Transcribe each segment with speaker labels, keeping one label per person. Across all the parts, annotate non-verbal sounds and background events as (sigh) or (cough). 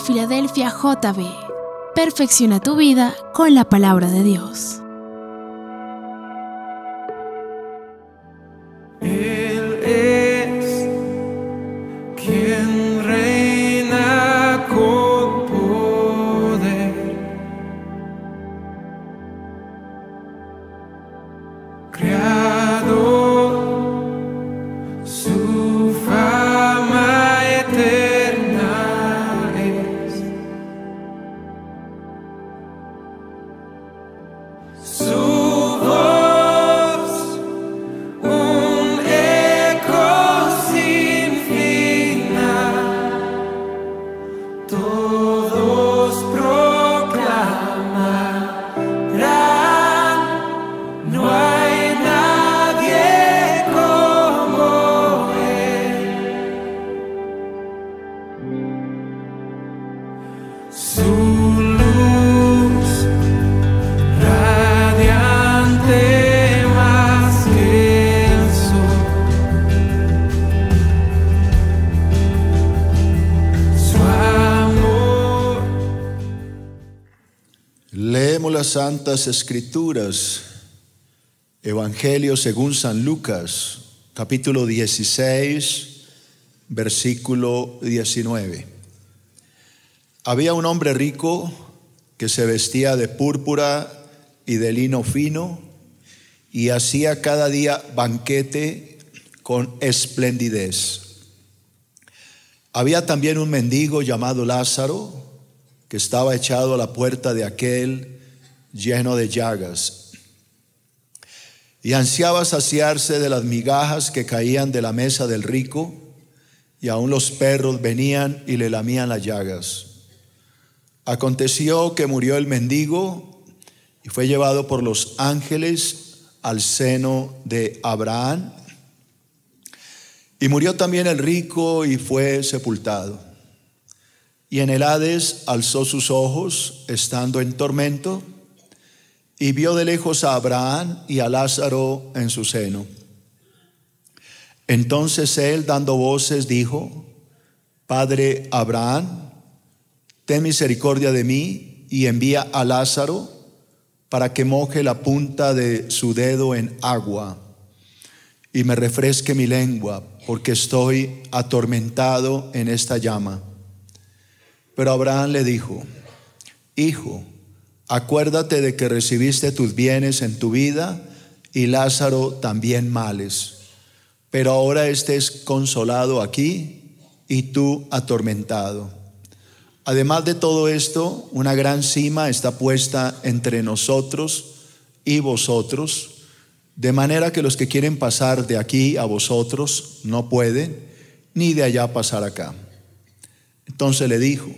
Speaker 1: Filadelfia JB. Perfecciona tu vida con la palabra de Dios. Escrituras, Evangelio según San Lucas, capítulo 16, versículo 19. Había un hombre rico que se vestía de púrpura y de lino fino y hacía cada día banquete con esplendidez. Había también un mendigo llamado Lázaro que estaba echado a la puerta de aquel lleno de llagas. Y ansiaba saciarse de las migajas que caían de la mesa del rico, y aún los perros venían y le lamían las llagas. Aconteció que murió el mendigo y fue llevado por los ángeles al seno de Abraham. Y murió también el rico y fue sepultado. Y en el Hades alzó sus ojos, estando en tormento, y vio de lejos a Abraham y a Lázaro en su seno. Entonces él, dando voces, dijo, Padre Abraham, ten misericordia de mí y envía a Lázaro para que moje la punta de su dedo en agua y me refresque mi lengua, porque estoy atormentado en esta llama. Pero Abraham le dijo, Hijo, Acuérdate de que recibiste tus bienes en tu vida y Lázaro también males. Pero ahora estés consolado aquí y tú atormentado. Además de todo esto, una gran cima está puesta entre nosotros y vosotros, de manera que los que quieren pasar de aquí a vosotros no pueden, ni de allá pasar acá. Entonces le dijo,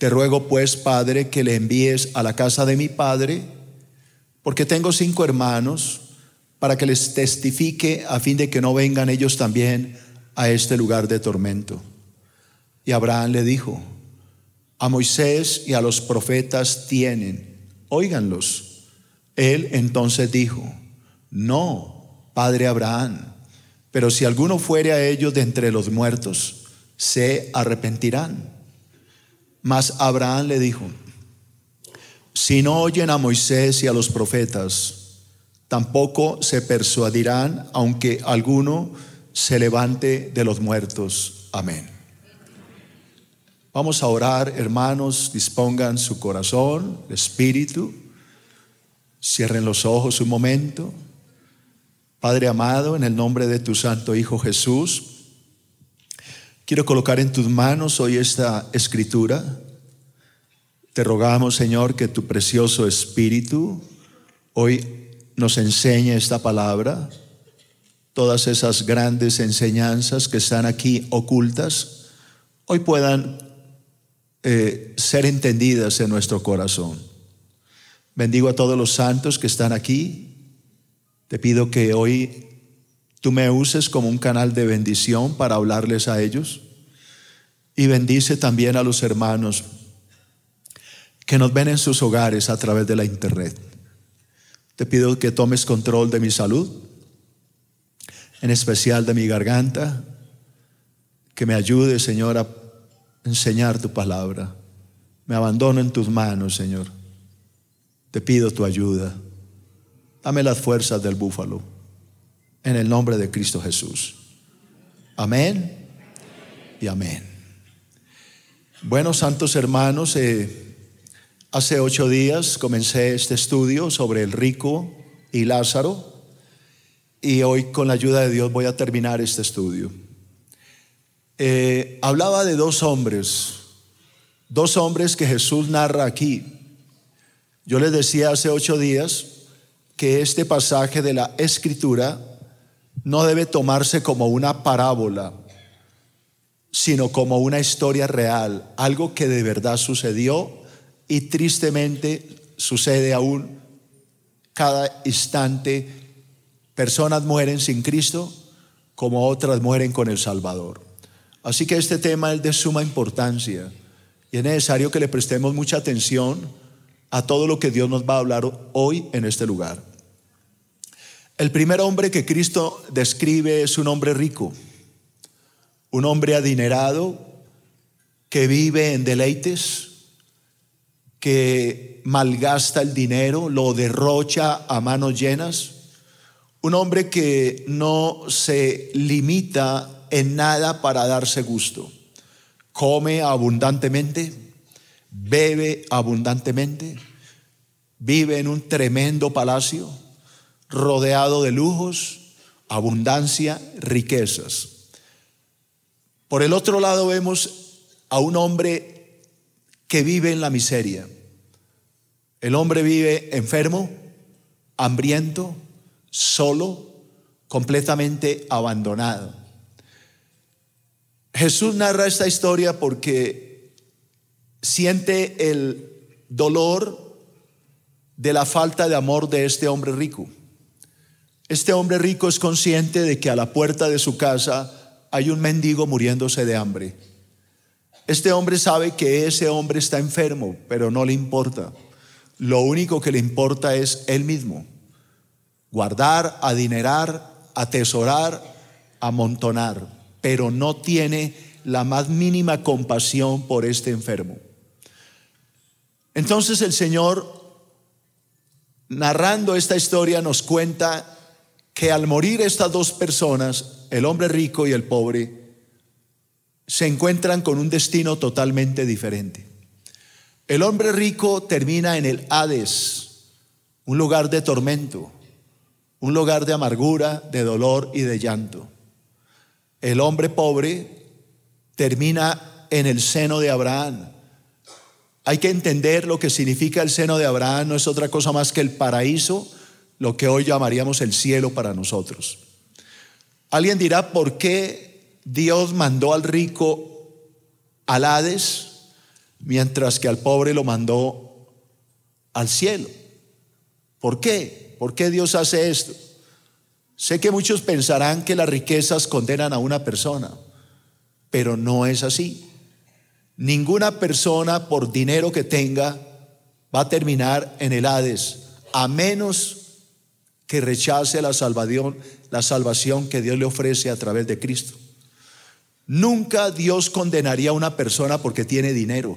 Speaker 1: te ruego pues, Padre, que le envíes a la casa de mi Padre, porque tengo cinco hermanos, para que les testifique a fin de que no vengan ellos también a este lugar de tormento. Y Abraham le dijo, a Moisés y a los profetas tienen, óiganlos. Él entonces dijo, no, padre Abraham, pero si alguno fuere a ellos de entre los muertos, se arrepentirán. Mas Abraham le dijo, si no oyen a Moisés y a los profetas, tampoco se persuadirán aunque alguno se levante de los muertos. Amén. Vamos a orar, hermanos, dispongan su corazón, espíritu, cierren los ojos un momento. Padre amado, en el nombre de tu Santo Hijo Jesús, Quiero colocar en tus manos hoy esta escritura. Te rogamos, Señor, que tu precioso Espíritu hoy nos enseñe esta palabra, todas esas grandes enseñanzas que están aquí ocultas, hoy puedan eh, ser entendidas en nuestro corazón. Bendigo a todos los santos que están aquí. Te pido que hoy Tú me uses como un canal de bendición para hablarles a ellos. Y bendice también a los hermanos que nos ven en sus hogares a través de la internet. Te pido que tomes control de mi salud, en especial de mi garganta, que me ayude, Señor, a enseñar tu palabra. Me abandono en tus manos, Señor. Te pido tu ayuda. Dame las fuerzas del búfalo en el nombre de Cristo Jesús. Amén y amén. Bueno, santos hermanos, eh, hace ocho días comencé este estudio sobre el rico y Lázaro y hoy con la ayuda de Dios voy a terminar este estudio. Eh, hablaba de dos hombres, dos hombres que Jesús narra aquí. Yo les decía hace ocho días que este pasaje de la escritura no debe tomarse como una parábola, sino como una historia real, algo que de verdad sucedió y tristemente sucede aún cada instante. Personas mueren sin Cristo como otras mueren con el Salvador. Así que este tema es de suma importancia y es necesario que le prestemos mucha atención a todo lo que Dios nos va a hablar hoy en este lugar. El primer hombre que Cristo describe es un hombre rico, un hombre adinerado que vive en deleites, que malgasta el dinero, lo derrocha a manos llenas, un hombre que no se limita en nada para darse gusto, come abundantemente, bebe abundantemente, vive en un tremendo palacio rodeado de lujos, abundancia, riquezas. Por el otro lado vemos a un hombre que vive en la miseria. El hombre vive enfermo, hambriento, solo, completamente abandonado. Jesús narra esta historia porque siente el dolor de la falta de amor de este hombre rico. Este hombre rico es consciente de que a la puerta de su casa hay un mendigo muriéndose de hambre. Este hombre sabe que ese hombre está enfermo, pero no le importa. Lo único que le importa es él mismo. Guardar, adinerar, atesorar, amontonar, pero no tiene la más mínima compasión por este enfermo. Entonces el Señor, narrando esta historia, nos cuenta que al morir estas dos personas, el hombre rico y el pobre, se encuentran con un destino totalmente diferente. El hombre rico termina en el Hades, un lugar de tormento, un lugar de amargura, de dolor y de llanto. El hombre pobre termina en el seno de Abraham. Hay que entender lo que significa el seno de Abraham, no es otra cosa más que el paraíso lo que hoy llamaríamos el cielo para nosotros. Alguien dirá, ¿por qué Dios mandó al rico al Hades mientras que al pobre lo mandó al cielo? ¿Por qué? ¿Por qué Dios hace esto? Sé que muchos pensarán que las riquezas condenan a una persona, pero no es así. Ninguna persona por dinero que tenga va a terminar en el Hades, a menos que rechace la salvación, la salvación que Dios le ofrece a través de Cristo. Nunca Dios condenaría a una persona porque tiene dinero.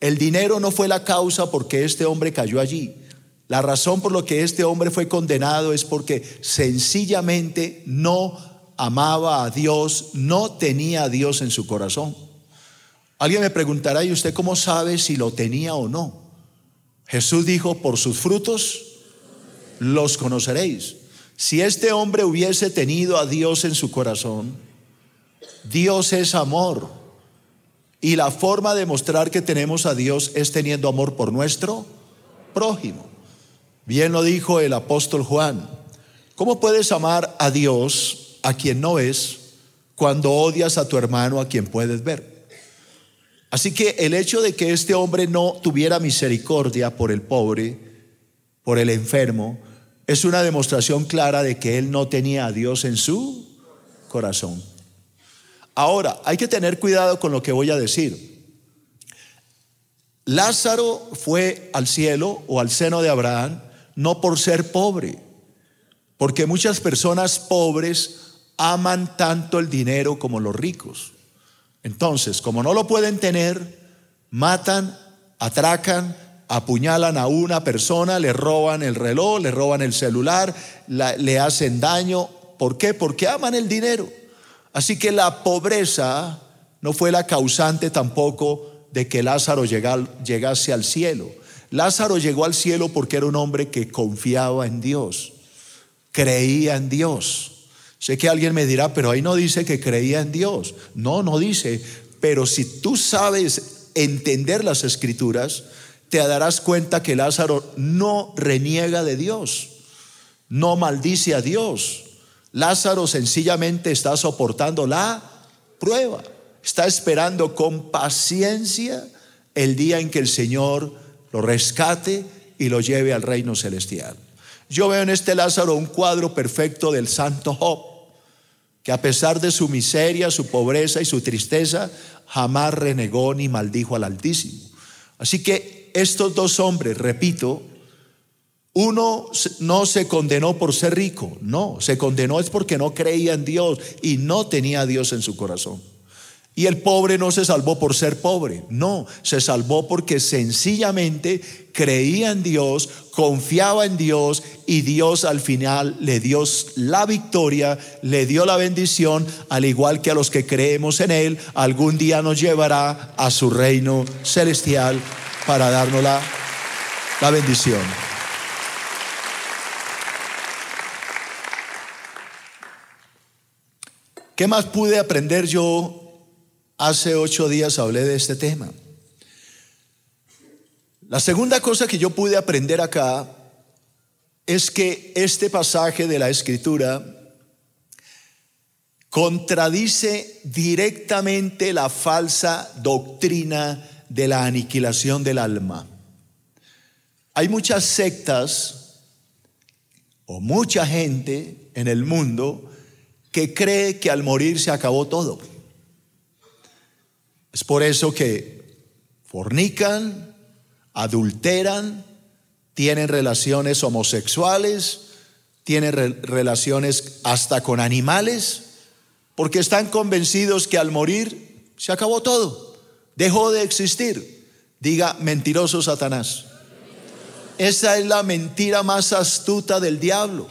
Speaker 1: El dinero no fue la causa porque este hombre cayó allí. La razón por la que este hombre fue condenado es porque sencillamente no amaba a Dios, no tenía a Dios en su corazón. Alguien me preguntará, ¿y usted cómo sabe si lo tenía o no? Jesús dijo, por sus frutos los conoceréis. Si este hombre hubiese tenido a Dios en su corazón, Dios es amor. Y la forma de mostrar que tenemos a Dios es teniendo amor por nuestro prójimo. Bien lo dijo el apóstol Juan. ¿Cómo puedes amar a Dios a quien no es cuando odias a tu hermano a quien puedes ver? Así que el hecho de que este hombre no tuviera misericordia por el pobre, por el enfermo, es una demostración clara de que él no tenía a Dios en su corazón. Ahora, hay que tener cuidado con lo que voy a decir. Lázaro fue al cielo o al seno de Abraham no por ser pobre, porque muchas personas pobres aman tanto el dinero como los ricos. Entonces, como no lo pueden tener, matan, atracan, apuñalan a una persona, le roban el reloj, le roban el celular, le hacen daño. ¿Por qué? Porque aman el dinero. Así que la pobreza no fue la causante tampoco de que Lázaro llegase al cielo. Lázaro llegó al cielo porque era un hombre que confiaba en Dios, creía en Dios. Sé que alguien me dirá, pero ahí no dice que creía en Dios. No, no dice. Pero si tú sabes entender las escrituras, te darás cuenta que Lázaro no reniega de Dios, no maldice a Dios. Lázaro sencillamente está soportando la prueba, está esperando con paciencia el día en que el Señor lo rescate y lo lleve al reino celestial. Yo veo en este Lázaro un cuadro perfecto del santo Job, que a pesar de su miseria, su pobreza y su tristeza, jamás renegó ni maldijo al Altísimo. Así que estos dos hombres, repito, uno no se condenó por ser rico, no, se condenó es porque no creía en Dios y no tenía a Dios en su corazón. Y el pobre no se salvó por ser pobre, no, se salvó porque sencillamente creía en Dios, confiaba en Dios y Dios al final le dio la victoria, le dio la bendición, al igual que a los que creemos en Él, algún día nos llevará a su reino celestial para darnos la, bendición. ¿Qué más pude aprender yo? Hace ocho días hablé de este tema. La segunda cosa que yo pude aprender acá es que este pasaje de la escritura contradice directamente la falsa doctrina de la aniquilación del alma. Hay muchas sectas o mucha gente en el mundo que cree que al morir se acabó todo. Es por eso que fornican, adulteran, tienen relaciones homosexuales, tienen relaciones hasta con animales, porque están convencidos que al morir se acabó todo dejó de existir. Diga, mentiroso Satanás. Esa es la mentira más astuta del diablo.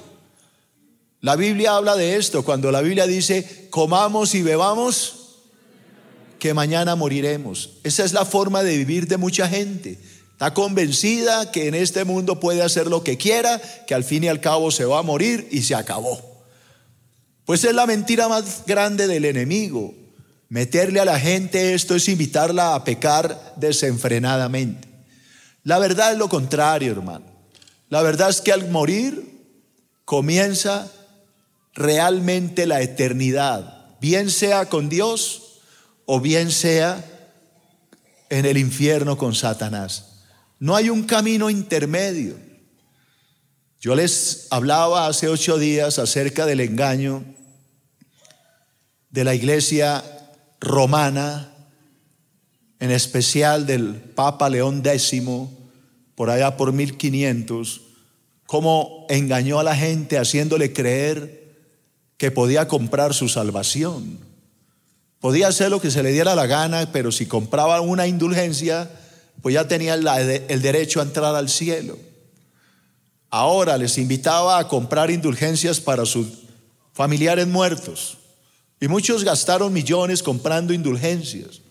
Speaker 1: La Biblia habla de esto cuando la Biblia dice, comamos y bebamos, que mañana moriremos. Esa es la forma de vivir de mucha gente. Está convencida que en este mundo puede hacer lo que quiera, que al fin y al cabo se va a morir y se acabó. Pues es la mentira más grande del enemigo. Meterle a la gente esto es invitarla a pecar desenfrenadamente. La verdad es lo contrario, hermano. La verdad es que al morir comienza realmente la eternidad, bien sea con Dios o bien sea en el infierno con Satanás. No hay un camino intermedio. Yo les hablaba hace ocho días acerca del engaño de la iglesia romana, en especial del Papa León X, por allá por 1500, cómo engañó a la gente haciéndole creer que podía comprar su salvación. Podía hacer lo que se le diera la gana, pero si compraba una indulgencia, pues ya tenía el derecho a entrar al cielo. Ahora les invitaba a comprar indulgencias para sus familiares muertos. Y muchos gastaron millones comprando indulgencias,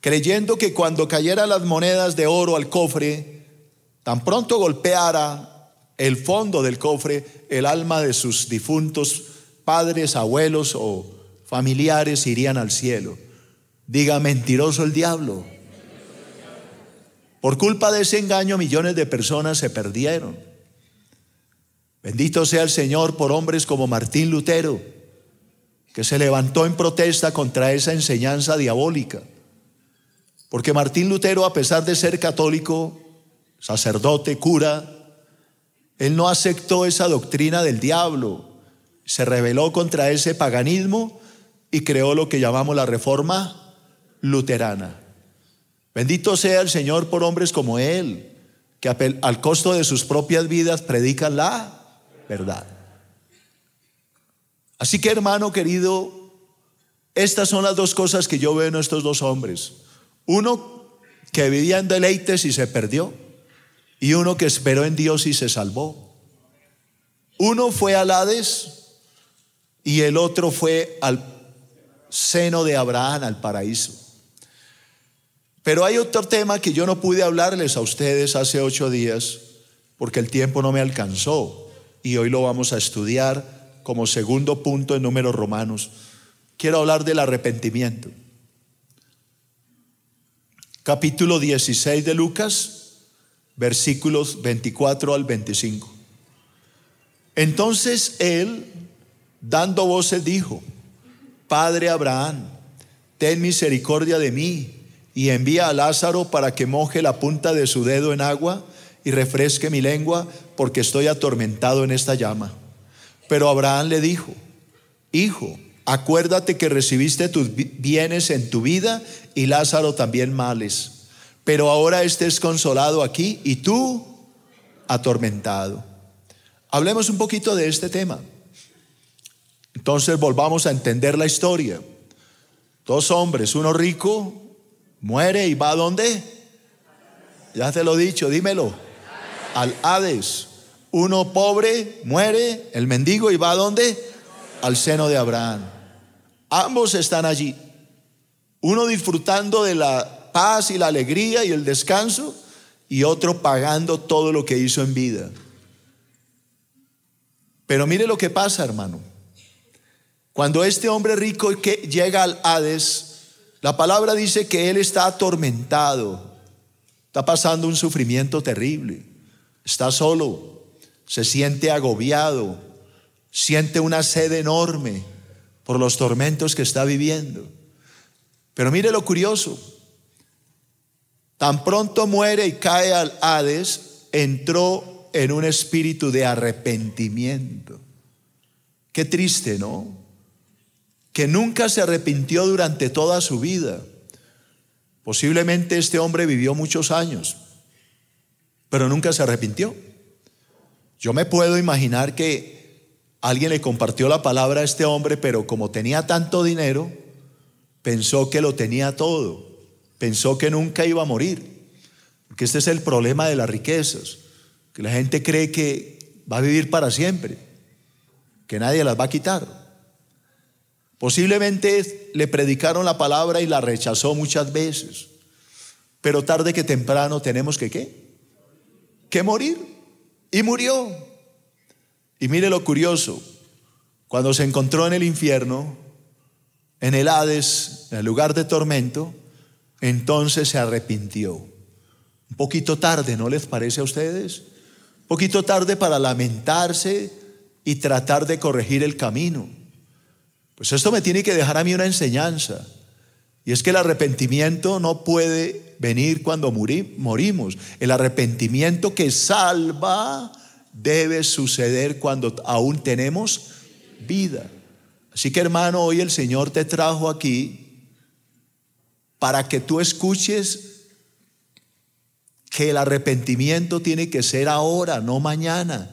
Speaker 1: creyendo que cuando cayeran las monedas de oro al cofre, tan pronto golpeara el fondo del cofre, el alma de sus difuntos padres, abuelos o familiares irían al cielo. Diga, mentiroso el diablo. Por culpa de ese engaño millones de personas se perdieron. Bendito sea el Señor por hombres como Martín Lutero que se levantó en protesta contra esa enseñanza diabólica. Porque Martín Lutero, a pesar de ser católico, sacerdote, cura, él no aceptó esa doctrina del diablo, se rebeló contra ese paganismo y creó lo que llamamos la reforma luterana. Bendito sea el Señor por hombres como Él, que al costo de sus propias vidas predican la verdad. Así que hermano querido, estas son las dos cosas que yo veo en estos dos hombres. Uno que vivía en deleites y se perdió, y uno que esperó en Dios y se salvó. Uno fue al Hades y el otro fue al seno de Abraham, al paraíso. Pero hay otro tema que yo no pude hablarles a ustedes hace ocho días porque el tiempo no me alcanzó y hoy lo vamos a estudiar como segundo punto en números romanos, quiero hablar del arrepentimiento. Capítulo 16 de Lucas, versículos 24 al 25. Entonces él, dando voces, dijo, Padre Abraham, ten misericordia de mí y envía a Lázaro para que moje la punta de su dedo en agua y refresque mi lengua porque estoy atormentado en esta llama. Pero Abraham le dijo, hijo, acuérdate que recibiste tus bienes en tu vida y Lázaro también males. Pero ahora estés consolado aquí y tú atormentado. Hablemos un poquito de este tema. Entonces volvamos a entender la historia. Dos hombres, uno rico, muere y va a dónde? Ya te lo he dicho, dímelo. Al Hades. Uno pobre muere, el mendigo, y va a dónde? Al seno de Abraham. Ambos están allí. Uno disfrutando de la paz y la alegría y el descanso, y otro pagando todo lo que hizo en vida. Pero mire lo que pasa, hermano. Cuando este hombre rico que llega al Hades, la palabra dice que él está atormentado, está pasando un sufrimiento terrible, está solo, se siente agobiado, siente una sed enorme por los tormentos que está viviendo. Pero mire lo curioso, tan pronto muere y cae al Hades, entró en un espíritu de arrepentimiento. Qué triste, ¿no? Que nunca se arrepintió durante toda su vida. Posiblemente este hombre vivió muchos años, pero nunca se arrepintió. Yo me puedo imaginar que alguien le compartió la palabra a este hombre, pero como tenía tanto dinero, pensó que lo tenía todo, pensó que nunca iba a morir. Porque este es el problema de las riquezas, que la gente cree que va a vivir para siempre, que nadie las va a quitar. Posiblemente le predicaron la palabra y la rechazó muchas veces. Pero tarde que temprano tenemos que qué? Que morir y murió. Y mire lo curioso, cuando se encontró en el infierno, en el Hades, en el lugar de tormento, entonces se arrepintió. Un poquito tarde, ¿no les parece a ustedes? Un poquito tarde para lamentarse y tratar de corregir el camino. Pues esto me tiene que dejar a mí una enseñanza. Y es que el arrepentimiento no puede venir cuando morimos. El arrepentimiento que salva debe suceder cuando aún tenemos vida. Así que hermano, hoy el Señor te trajo aquí para que tú escuches que el arrepentimiento tiene que ser ahora, no mañana.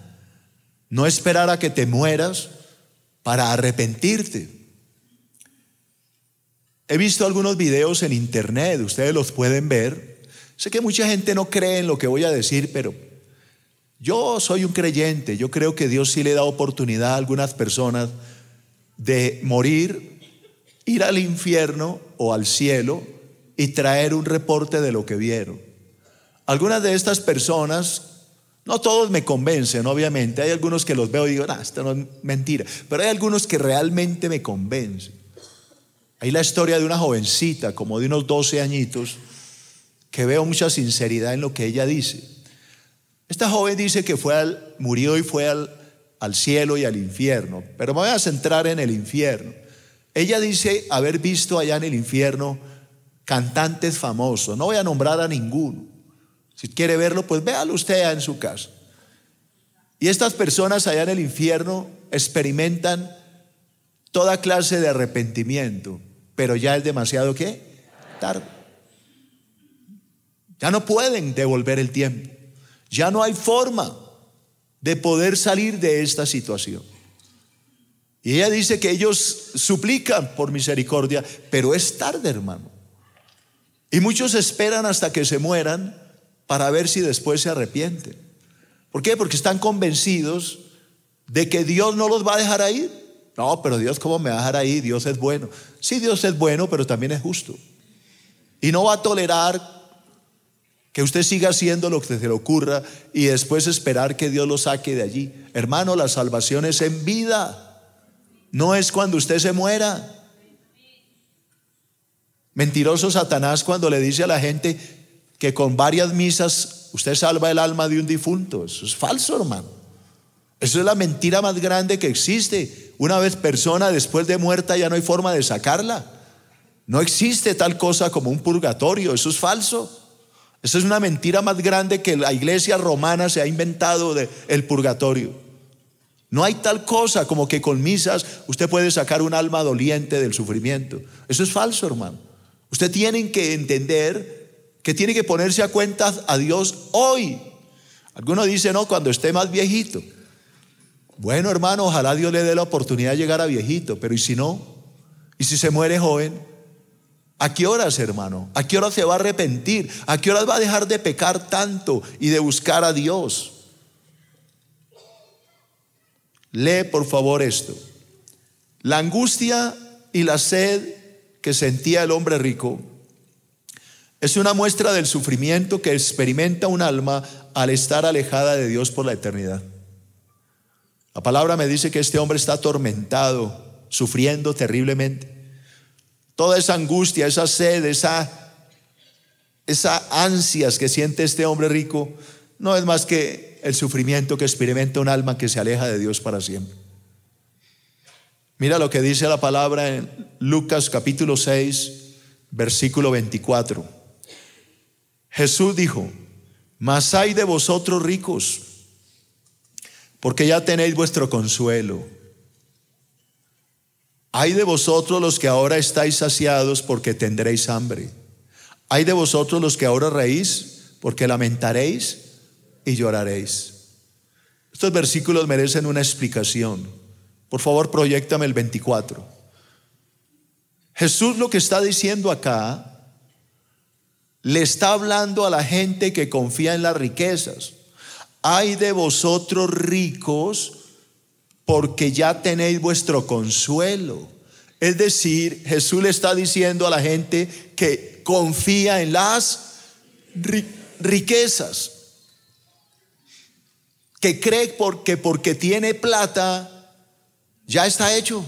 Speaker 1: No esperar a que te mueras para arrepentirte. He visto algunos videos en internet, ustedes los pueden ver. Sé que mucha gente no cree en lo que voy a decir, pero yo soy un creyente. Yo creo que Dios sí le da oportunidad a algunas personas de morir, ir al infierno o al cielo y traer un reporte de lo que vieron. Algunas de estas personas, no todos me convencen, obviamente. Hay algunos que los veo y digo, ah, esto no es mentira. Pero hay algunos que realmente me convencen. Hay la historia de una jovencita, como de unos 12 añitos, que veo mucha sinceridad en lo que ella dice. Esta joven dice que fue al, murió y fue al, al cielo y al infierno, pero me voy a centrar en el infierno. Ella dice haber visto allá en el infierno cantantes famosos, no voy a nombrar a ninguno. Si quiere verlo, pues véalo usted en su casa. Y estas personas allá en el infierno experimentan toda clase de arrepentimiento, pero ya es demasiado ¿qué? tarde. Ya no pueden devolver el tiempo. Ya no hay forma de poder salir de esta situación. Y ella dice que ellos suplican por misericordia, pero es tarde, hermano. Y muchos esperan hasta que se mueran para ver si después se arrepienten. ¿Por qué? Porque están convencidos de que Dios no los va a dejar ahí no, pero Dios, ¿cómo me va a dejar ahí? Dios es bueno. Sí, Dios es bueno, pero también es justo. Y no va a tolerar que usted siga haciendo lo que se le ocurra y después esperar que Dios lo saque de allí. Hermano, la salvación es en vida. No es cuando usted se muera. Mentiroso Satanás cuando le dice a la gente que con varias misas usted salva el alma de un difunto. Eso es falso, hermano. Eso es la mentira más grande que existe. Una vez persona después de muerta ya no hay forma de sacarla. No existe tal cosa como un purgatorio, eso es falso. Eso es una mentira más grande que la iglesia romana se ha inventado del el purgatorio. No hay tal cosa como que con misas usted puede sacar un alma doliente del sufrimiento. Eso es falso, hermano. Usted tiene que entender que tiene que ponerse a cuenta a Dios hoy. Alguno dice no, cuando esté más viejito. Bueno, hermano, ojalá Dios le dé la oportunidad de llegar a viejito, pero ¿y si no? ¿Y si se muere joven? ¿A qué horas, hermano? ¿A qué horas se va a arrepentir? ¿A qué horas va a dejar de pecar tanto y de buscar a Dios? Lee, por favor, esto. La angustia y la sed que sentía el hombre rico es una muestra del sufrimiento que experimenta un alma al estar alejada de Dios por la eternidad. La palabra me dice que este hombre está atormentado, sufriendo terriblemente. Toda esa angustia, esa sed, esa, esa ansias que siente este hombre rico, no es más que el sufrimiento que experimenta un alma que se aleja de Dios para siempre. Mira lo que dice la palabra en Lucas capítulo 6, versículo 24. Jesús dijo, mas hay de vosotros ricos porque ya tenéis vuestro consuelo. Hay de vosotros los que ahora estáis saciados porque tendréis hambre. Hay de vosotros los que ahora reís porque lamentaréis y lloraréis. Estos versículos merecen una explicación. Por favor, proyectame el 24. Jesús lo que está diciendo acá, le está hablando a la gente que confía en las riquezas hay de vosotros ricos, porque ya tenéis vuestro consuelo. Es decir, Jesús le está diciendo a la gente que confía en las riquezas, que cree porque, porque tiene plata, ya está hecho,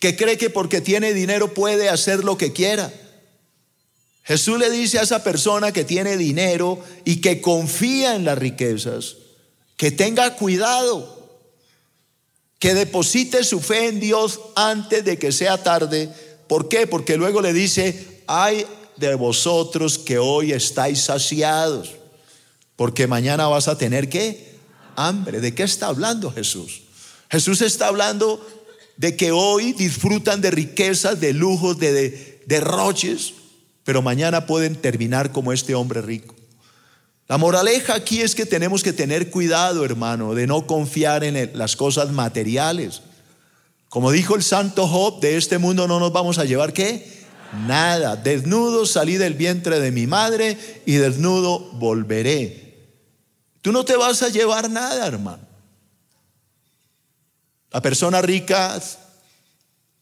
Speaker 1: que cree que porque tiene dinero puede hacer lo que quiera Jesús le dice a esa persona que tiene dinero y que confía en las riquezas, que tenga cuidado, que deposite su fe en Dios antes de que sea tarde. ¿Por qué? Porque luego le dice, Hay de vosotros que hoy estáis saciados, porque mañana vas a tener qué? Hambre. ¿De qué está hablando Jesús? Jesús está hablando de que hoy disfrutan de riquezas, de lujos, de derroches, pero mañana pueden terminar como este hombre rico. La moraleja aquí es que tenemos que tener cuidado, hermano, de no confiar en las cosas materiales. Como dijo el santo Job, de este mundo no nos vamos a llevar qué? Nada. Desnudo salí del vientre de mi madre y desnudo volveré. Tú no te vas a llevar nada, hermano. La persona rica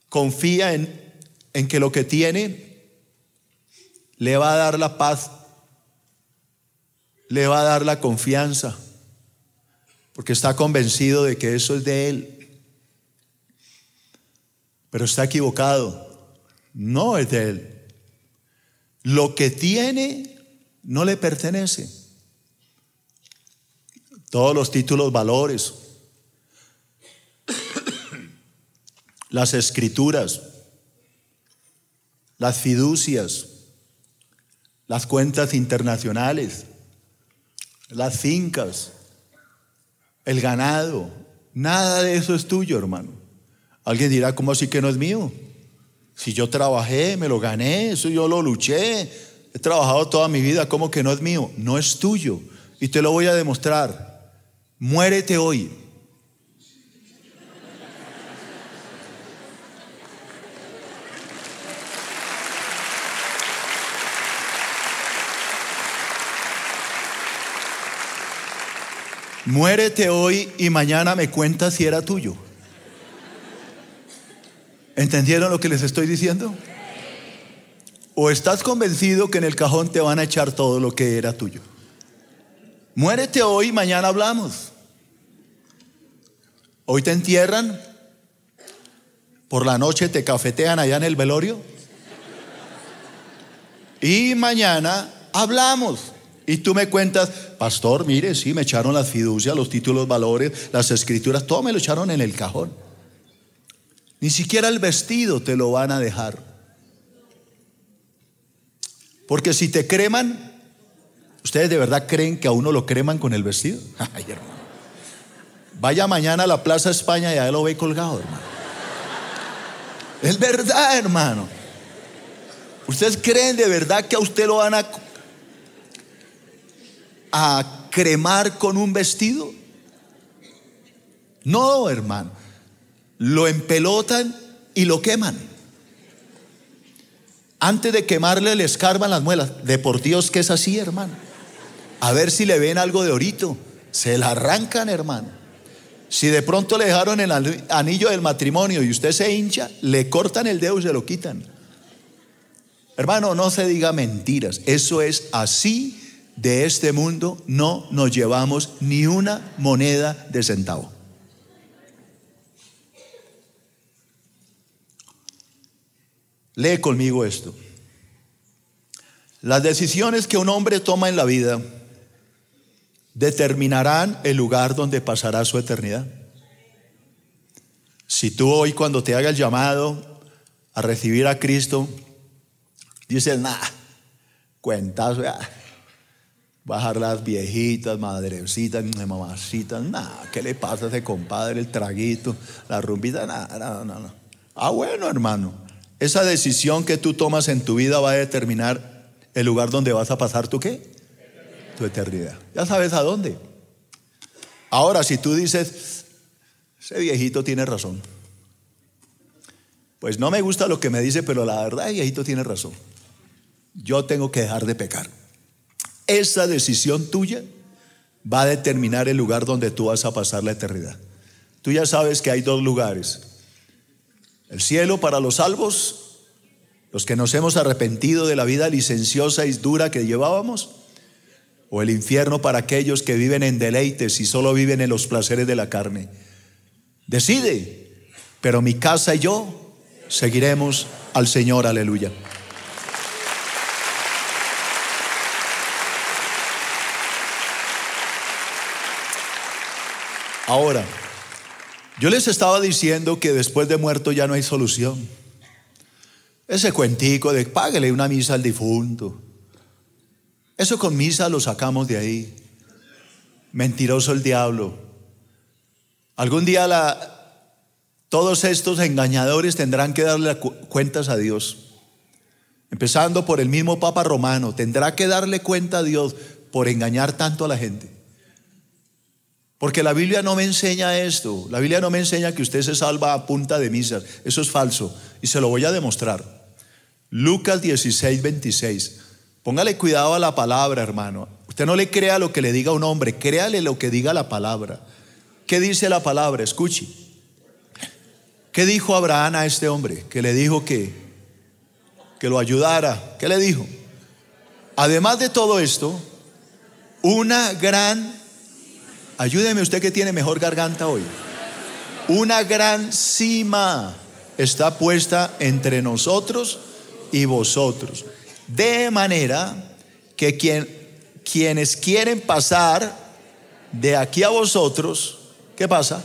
Speaker 1: confía en, en que lo que tiene le va a dar la paz, le va a dar la confianza, porque está convencido de que eso es de Él. Pero está equivocado, no es de Él. Lo que tiene no le pertenece. Todos los títulos, valores, las escrituras, las fiducias, las cuentas internacionales, las fincas, el ganado. Nada de eso es tuyo, hermano. Alguien dirá, ¿cómo así que no es mío? Si yo trabajé, me lo gané, eso yo lo luché, he trabajado toda mi vida, ¿cómo que no es mío? No es tuyo. Y te lo voy a demostrar. Muérete hoy. Muérete hoy y mañana me cuentas si era tuyo. ¿Entendieron lo que les estoy diciendo? O estás convencido que en el cajón te van a echar todo lo que era tuyo. Muérete hoy y mañana hablamos. Hoy te entierran, por la noche te cafetean allá en el velorio y mañana hablamos. Y tú me cuentas, pastor, mire, sí, me echaron las fiducias, los títulos, valores, las escrituras, todo me lo echaron en el cajón. Ni siquiera el vestido te lo van a dejar. Porque si te creman, ¿ustedes de verdad creen que a uno lo creman con el vestido? (laughs) Ay, hermano. Vaya mañana a la Plaza España y ahí lo ve colgado, hermano. Es verdad, hermano. ¿Ustedes creen de verdad que a usted lo van a a cremar con un vestido? No, hermano. Lo empelotan y lo queman. Antes de quemarle le escarban las muelas. De por Dios que es así, hermano. A ver si le ven algo de orito. Se la arrancan, hermano. Si de pronto le dejaron el anillo del matrimonio y usted se hincha, le cortan el dedo y se lo quitan. Hermano, no se diga mentiras. Eso es así de este mundo no nos llevamos ni una moneda de centavo. Lee conmigo esto. Las decisiones que un hombre toma en la vida determinarán el lugar donde pasará su eternidad. Si tú hoy cuando te haga el llamado a recibir a Cristo, dices, nada, cuentas, bajar las viejitas, madrecitas, mamacitas, nada, ¿qué le pasa a ese compadre? El traguito, la rumbita, nada, nada, nada. Ah, bueno, hermano, esa decisión que tú tomas en tu vida va a determinar el lugar donde vas a pasar tu qué? Tu eternidad. Ya sabes a dónde. Ahora, si tú dices, ese viejito tiene razón. Pues no me gusta lo que me dice, pero la verdad, el viejito tiene razón. Yo tengo que dejar de pecar. Esa decisión tuya va a determinar el lugar donde tú vas a pasar la eternidad. Tú ya sabes que hay dos lugares. El cielo para los salvos, los que nos hemos arrepentido de la vida licenciosa y dura que llevábamos, o el infierno para aquellos que viven en deleites y solo viven en los placeres de la carne. Decide, pero mi casa y yo seguiremos al Señor, aleluya. Ahora, yo les estaba diciendo que después de muerto ya no hay solución. Ese cuentico de págale una misa al difunto. Eso con misa lo sacamos de ahí. Mentiroso el diablo. Algún día todos estos engañadores tendrán que darle cuentas a Dios. Empezando por el mismo Papa Romano, tendrá que darle cuenta a Dios por engañar tanto a la gente. Porque la Biblia no me enseña esto. La Biblia no me enseña que usted se salva a punta de misas. Eso es falso. Y se lo voy a demostrar. Lucas 16, 26. Póngale cuidado a la palabra, hermano. Usted no le crea lo que le diga un hombre. Créale lo que diga la palabra. ¿Qué dice la palabra? Escuche. ¿Qué dijo Abraham a este hombre? Que le dijo que, que lo ayudara. ¿Qué le dijo? Además de todo esto, una gran Ayúdeme usted que tiene mejor garganta hoy. Una gran cima está puesta entre nosotros y vosotros. De manera que quien, quienes quieren pasar de aquí a vosotros, ¿qué pasa?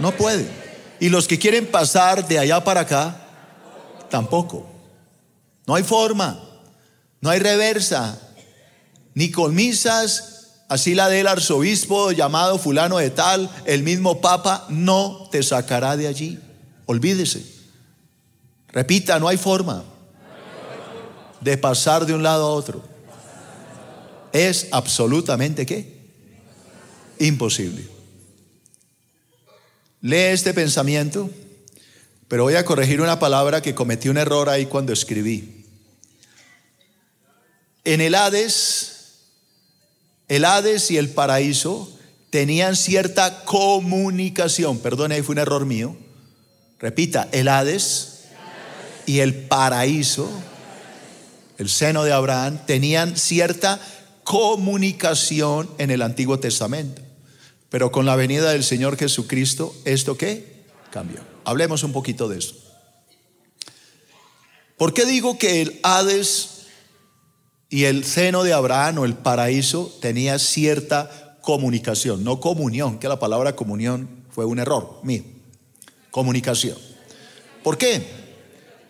Speaker 1: No pueden. Y los que quieren pasar de allá para acá, tampoco. No hay forma, no hay reversa, ni con Así la del arzobispo llamado fulano de tal, el mismo papa, no te sacará de allí. Olvídese. Repita, no hay forma de pasar de un lado a otro. Es absolutamente qué? Imposible. Lee este pensamiento, pero voy a corregir una palabra que cometí un error ahí cuando escribí. En el Hades el Hades y el paraíso tenían cierta comunicación. Perdone, ahí fue un error mío. Repita, el Hades y el paraíso, el seno de Abraham, tenían cierta comunicación en el Antiguo Testamento. Pero con la venida del Señor Jesucristo, ¿esto qué? Cambió. Hablemos un poquito de eso, ¿Por qué digo que el Hades y el seno de Abraham o el paraíso tenía cierta comunicación, no comunión, que la palabra comunión fue un error mi Comunicación. ¿Por qué?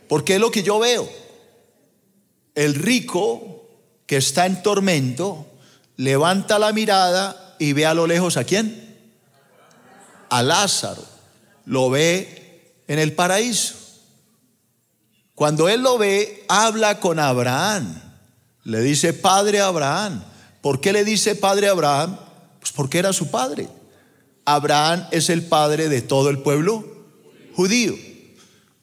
Speaker 1: Porque es lo que yo veo. El rico que está en tormento levanta la mirada y ve a lo lejos a quién? A Lázaro. Lo ve en el paraíso. Cuando él lo ve, habla con Abraham le dice padre Abraham. ¿Por qué le dice padre Abraham? Pues porque era su padre. Abraham es el padre de todo el pueblo judío.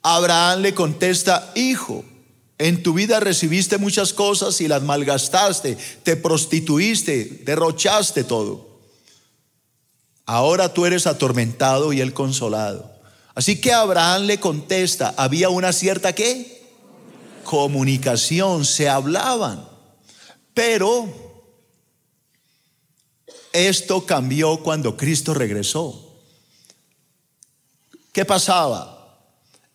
Speaker 1: Abraham le contesta, hijo, en tu vida recibiste muchas cosas y las malgastaste, te prostituiste, derrochaste todo. Ahora tú eres atormentado y él consolado. Así que Abraham le contesta, había una cierta qué? comunicación, se hablaban. Pero esto cambió cuando Cristo regresó. ¿Qué pasaba?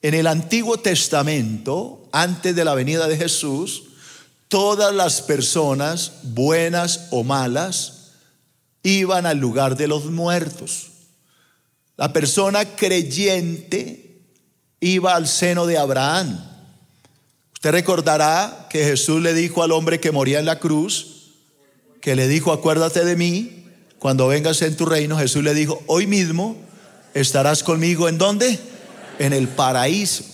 Speaker 1: En el Antiguo Testamento, antes de la venida de Jesús, todas las personas, buenas o malas, iban al lugar de los muertos. La persona creyente iba al seno de Abraham. Te recordará que Jesús le dijo al hombre que moría en la cruz, que le dijo, acuérdate de mí, cuando vengas en tu reino, Jesús le dijo, hoy mismo estarás conmigo en dónde? En el paraíso.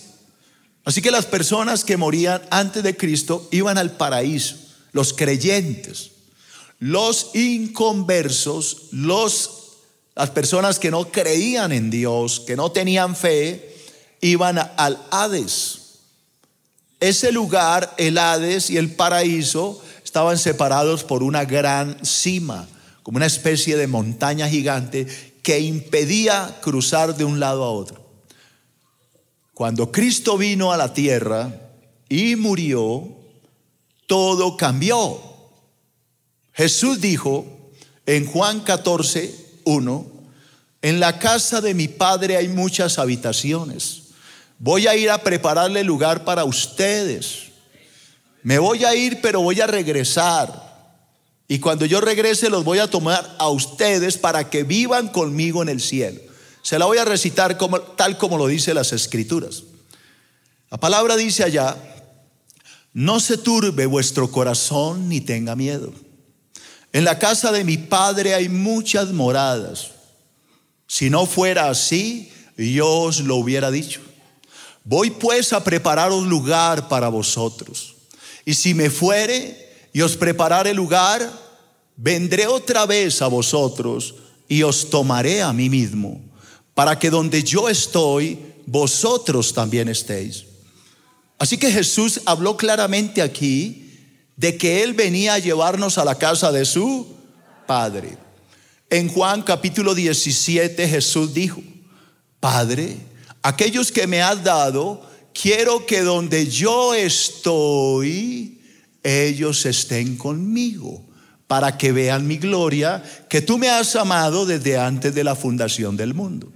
Speaker 1: Así que las personas que morían antes de Cristo iban al paraíso, los creyentes, los inconversos, los, las personas que no creían en Dios, que no tenían fe, iban al Hades. Ese lugar, el Hades y el paraíso, estaban separados por una gran cima, como una especie de montaña gigante que impedía cruzar de un lado a otro. Cuando Cristo vino a la tierra y murió, todo cambió. Jesús dijo en Juan 14, 1, en la casa de mi padre hay muchas habitaciones. Voy a ir a prepararle lugar para ustedes. Me voy a ir, pero voy a regresar. Y cuando yo regrese los voy a tomar a ustedes para que vivan conmigo en el cielo. Se la voy a recitar como, tal como lo dice las escrituras. La palabra dice allá, no se turbe vuestro corazón ni tenga miedo. En la casa de mi padre hay muchas moradas. Si no fuera así, yo os lo hubiera dicho. Voy pues a prepararos lugar para vosotros. Y si me fuere y os preparare lugar, vendré otra vez a vosotros y os tomaré a mí mismo, para que donde yo estoy, vosotros también estéis. Así que Jesús habló claramente aquí de que Él venía a llevarnos a la casa de su Padre. En Juan capítulo 17 Jesús dijo, Padre, aquellos que me has dado, quiero que donde yo estoy, ellos estén conmigo, para que vean mi gloria, que tú me has amado desde antes de la fundación del mundo.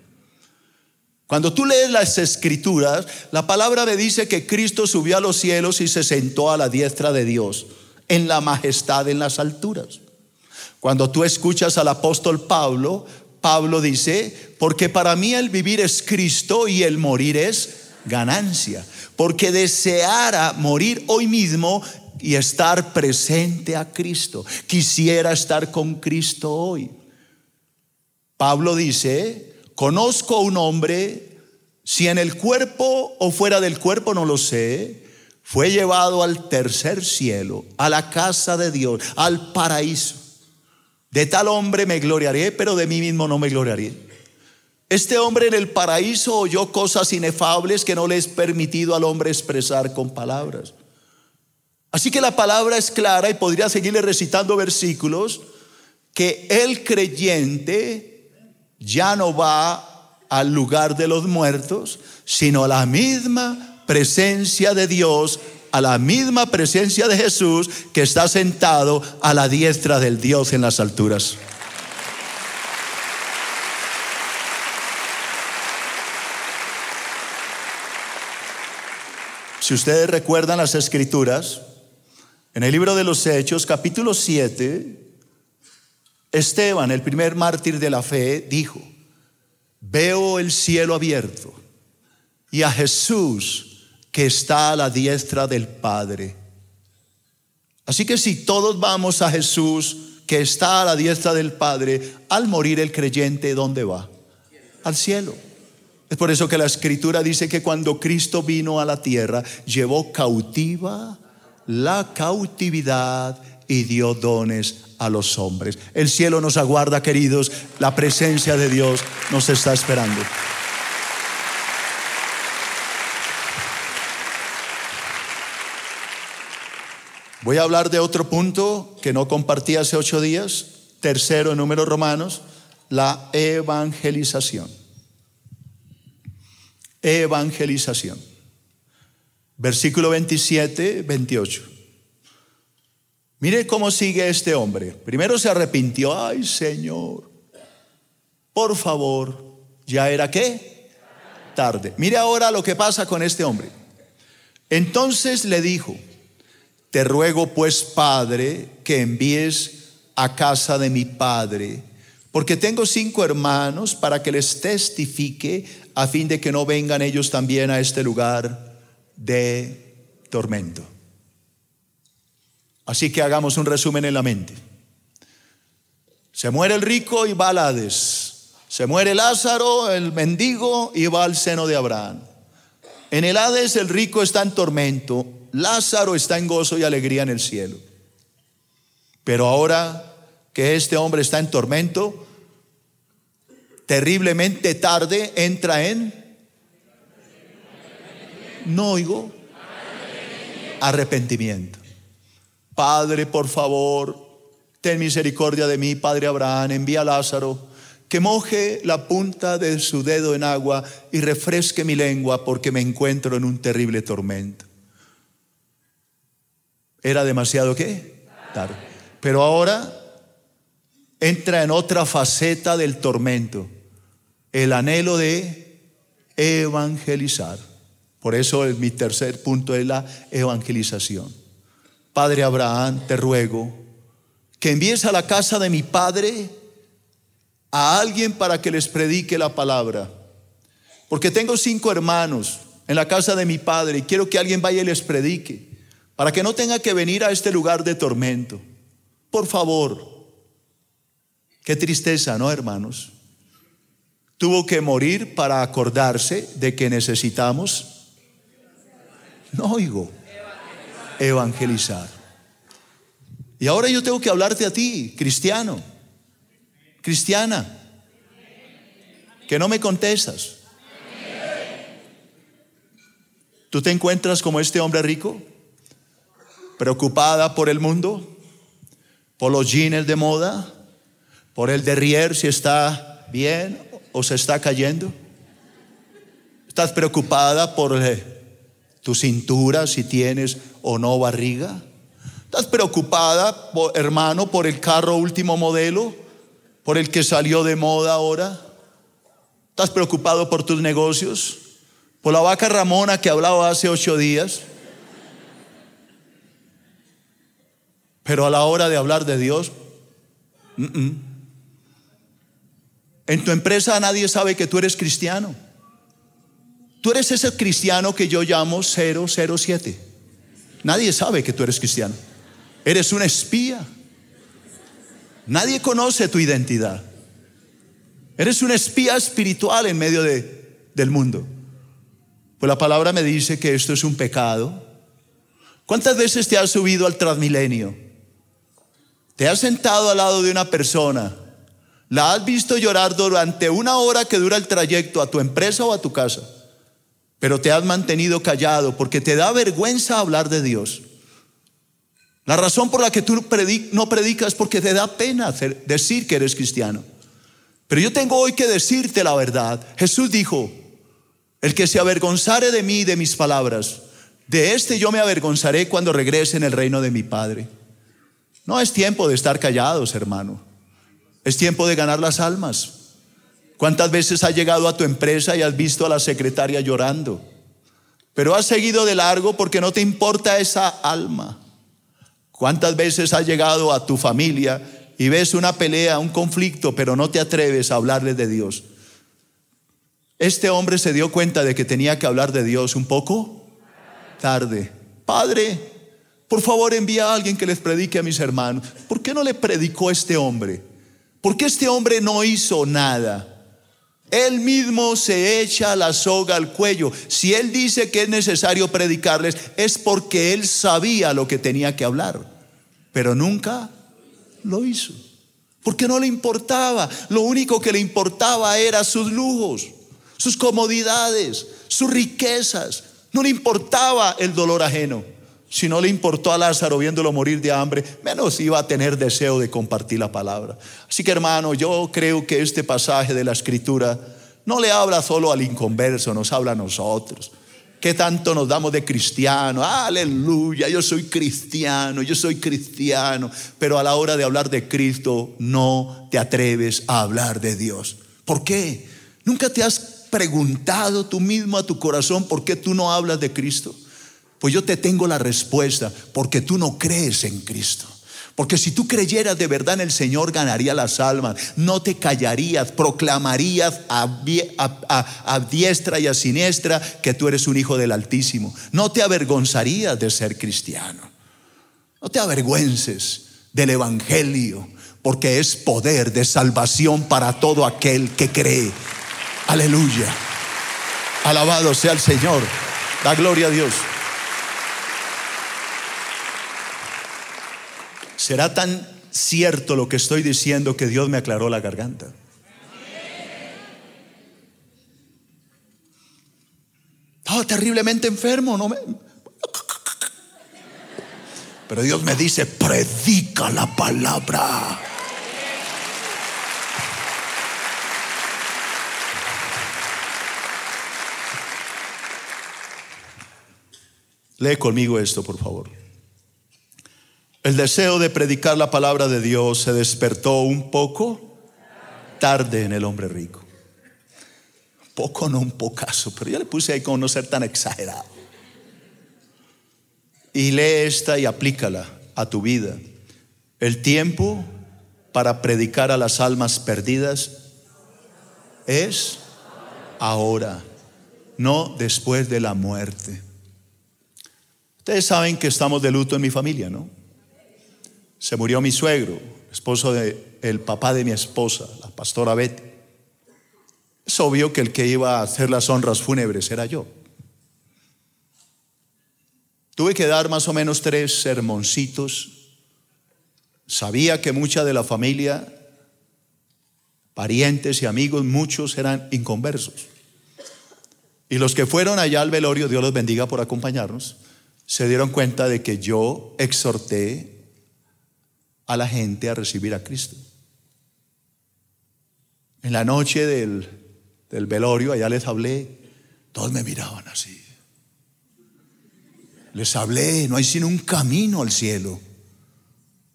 Speaker 1: Cuando tú lees las escrituras, la palabra me dice que Cristo subió a los cielos y se sentó a la diestra de Dios, en la majestad, en las alturas. Cuando tú escuchas al apóstol Pablo, Pablo dice, porque para mí el vivir es Cristo y el morir es ganancia. Porque deseara morir hoy mismo y estar presente a Cristo. Quisiera estar con Cristo hoy. Pablo dice, conozco a un hombre, si en el cuerpo o fuera del cuerpo no lo sé, fue llevado al tercer cielo, a la casa de Dios, al paraíso. De tal hombre me gloriaré, pero de mí mismo no me gloriaré. Este hombre en el paraíso oyó cosas inefables que no le es permitido al hombre expresar con palabras. Así que la palabra es clara y podría seguirle recitando versículos que el creyente ya no va al lugar de los muertos, sino a la misma presencia de Dios a la misma presencia de Jesús que está sentado a la diestra del Dios en las alturas. Si ustedes recuerdan las escrituras, en el libro de los Hechos, capítulo 7, Esteban, el primer mártir de la fe, dijo, veo el cielo abierto y a Jesús que está a la diestra del Padre. Así que si todos vamos a Jesús, que está a la diestra del Padre, al morir el creyente, ¿dónde va? Al cielo. Es por eso que la escritura dice que cuando Cristo vino a la tierra, llevó cautiva la cautividad y dio dones a los hombres. El cielo nos aguarda, queridos, la presencia de Dios nos está esperando. Voy a hablar de otro punto que no compartí hace ocho días, tercero en números romanos, la evangelización. Evangelización. Versículo 27, 28. Mire cómo sigue este hombre. Primero se arrepintió, ay Señor, por favor, ya era qué? Tarde. Mire ahora lo que pasa con este hombre. Entonces le dijo, te ruego pues, Padre, que envíes a casa de mi Padre, porque tengo cinco hermanos para que les testifique a fin de que no vengan ellos también a este lugar de tormento. Así que hagamos un resumen en la mente. Se muere el rico y va al Hades. Se muere Lázaro, el mendigo, y va al seno de Abraham. En el Hades el rico está en tormento, Lázaro está en gozo y alegría en el cielo. Pero ahora que este hombre está en tormento, terriblemente tarde entra en... No oigo. Arrepentimiento. Padre, por favor, ten misericordia de mí, Padre Abraham, envía a Lázaro que moje la punta de su dedo en agua y refresque mi lengua porque me encuentro en un terrible tormento. Era demasiado qué? Pero ahora entra en otra faceta del tormento, el anhelo de evangelizar. Por eso mi tercer punto es la evangelización. Padre Abraham, te ruego que envíes a la casa de mi padre a alguien para que les predique la palabra. Porque tengo cinco hermanos en la casa de mi padre y quiero que alguien vaya y les predique para que no tenga que venir a este lugar de tormento. Por favor. Qué tristeza, ¿no, hermanos? Tuvo que morir para acordarse de que necesitamos. No oigo. Evangelizar. Y ahora yo tengo que hablarte a ti, cristiano, cristiana, que no me contestas. ¿Tú te encuentras como este hombre rico? preocupada por el mundo, por los jeans de moda, por el derrier si está bien o se está cayendo. Estás preocupada por eh, tu cintura, si tienes o no barriga. Estás preocupada, hermano, por el carro último modelo, por el que salió de moda ahora. Estás preocupado por tus negocios, por la vaca Ramona que hablaba hace ocho días. Pero a la hora de hablar de Dios, en tu empresa nadie sabe que tú eres cristiano. Tú eres ese cristiano que yo llamo 007. Nadie sabe que tú eres cristiano. Eres un espía. Nadie conoce tu identidad. Eres un espía espiritual en medio de, del mundo. Pues la palabra me dice que esto es un pecado. ¿Cuántas veces te has subido al transmilenio? Te has sentado al lado de una persona, la has visto llorar durante una hora que dura el trayecto a tu empresa o a tu casa, pero te has mantenido callado porque te da vergüenza hablar de Dios. La razón por la que tú no predicas es porque te da pena decir que eres cristiano. Pero yo tengo hoy que decirte la verdad. Jesús dijo, el que se avergonzare de mí y de mis palabras, de este yo me avergonzaré cuando regrese en el reino de mi Padre. No es tiempo de estar callados, hermano. Es tiempo de ganar las almas. ¿Cuántas veces has llegado a tu empresa y has visto a la secretaria llorando? Pero has seguido de largo porque no te importa esa alma. ¿Cuántas veces has llegado a tu familia y ves una pelea, un conflicto, pero no te atreves a hablarle de Dios? Este hombre se dio cuenta de que tenía que hablar de Dios un poco tarde. Padre, por favor, envía a alguien que les predique a mis hermanos. ¿Por qué no le predicó este hombre? ¿Por qué este hombre no hizo nada? Él mismo se echa la soga al cuello. Si él dice que es necesario predicarles, es porque él sabía lo que tenía que hablar, pero nunca lo hizo. Porque no le importaba. Lo único que le importaba era sus lujos, sus comodidades, sus riquezas. No le importaba el dolor ajeno. Si no le importó a Lázaro viéndolo morir de hambre, menos iba a tener deseo de compartir la palabra. Así que hermano, yo creo que este pasaje de la escritura no le habla solo al inconverso, nos habla a nosotros. ¿Qué tanto nos damos de cristiano? Aleluya, yo soy cristiano, yo soy cristiano. Pero a la hora de hablar de Cristo no te atreves a hablar de Dios. ¿Por qué? ¿Nunca te has preguntado tú mismo a tu corazón por qué tú no hablas de Cristo? Pues yo te tengo la respuesta, porque tú no crees en Cristo. Porque si tú creyeras de verdad en el Señor, ganaría las almas. No te callarías, proclamarías a, diestra y a siniestra que tú eres un hijo del Altísimo. No te avergonzarías de ser cristiano. No te avergüences del Evangelio, porque es poder de salvación para todo aquel que cree. Aleluya. Alabado sea el Señor. Da gloria a Dios. Será tan cierto lo que estoy diciendo que Dios me aclaró la garganta. Estaba ah, terriblemente enfermo, no me... Pero Dios me dice, predica la palabra. Lee conmigo esto, por favor. El deseo de predicar la palabra de Dios se despertó un poco tarde en el hombre rico. Poco, no un pocazo, pero yo le puse ahí como no ser tan exagerado. Y lee esta y aplícala a tu vida. El tiempo para predicar a las almas perdidas es ahora, no después de la muerte. Ustedes saben que estamos de luto en mi familia, ¿no? se murió mi suegro, esposo de el papá de mi esposa, la pastora Betty. Es obvio que el que iba a hacer las honras fúnebres era yo. Tuve que dar más o menos tres sermoncitos. Sabía que mucha de la familia, parientes y amigos, muchos eran inconversos. Y los que fueron allá al velorio, Dios los bendiga por acompañarnos, se dieron cuenta de que yo exhorté a la gente a recibir a Cristo. En la noche del, del velorio, allá les hablé, todos me miraban así. Les hablé, no hay sino un camino al cielo.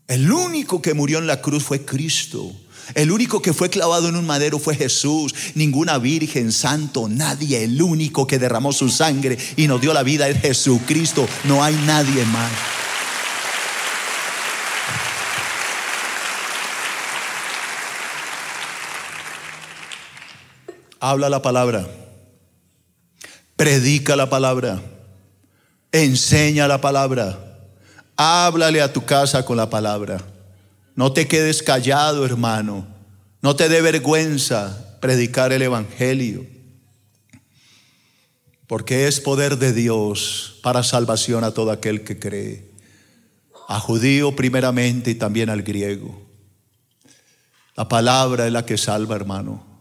Speaker 1: El único que murió en la cruz fue Cristo. El único que fue clavado en un madero fue Jesús. Ninguna virgen, santo, nadie. El único que derramó su sangre y nos dio la vida es Jesucristo. No hay nadie más. Habla la palabra. Predica la palabra. Enseña la palabra. Háblale a tu casa con la palabra. No te quedes callado, hermano. No te dé vergüenza predicar el Evangelio. Porque es poder de Dios para salvación a todo aquel que cree. A judío primeramente y también al griego. La palabra es la que salva, hermano.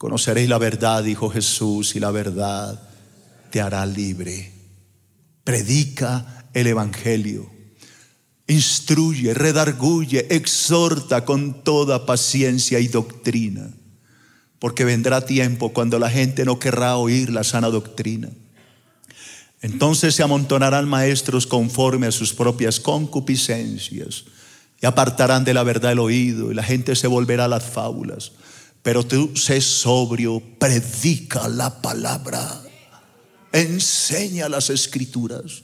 Speaker 1: Conoceréis la verdad, dijo Jesús, y la verdad te hará libre. Predica el Evangelio. Instruye, redarguye, exhorta con toda paciencia y doctrina. Porque vendrá tiempo cuando la gente no querrá oír la sana doctrina. Entonces se amontonarán maestros conforme a sus propias concupiscencias y apartarán de la verdad el oído y la gente se volverá a las fábulas. Pero tú sé sobrio, predica la palabra, enseña las escrituras,